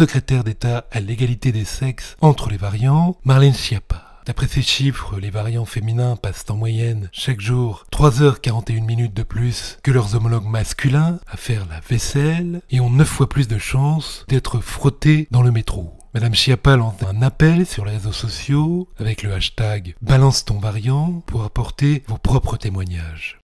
secrétaire d'État à l'égalité des sexes entre les variants, Marlène Schiappa. D'après ces chiffres, les variants féminins passent en moyenne chaque jour 3h41 minutes de plus que leurs homologues masculins à faire la vaisselle et ont 9 fois plus de chances d'être frottés dans le métro. Madame Schiappa lance un appel sur les réseaux sociaux avec le hashtag Balance ton variant pour apporter vos propres témoignages.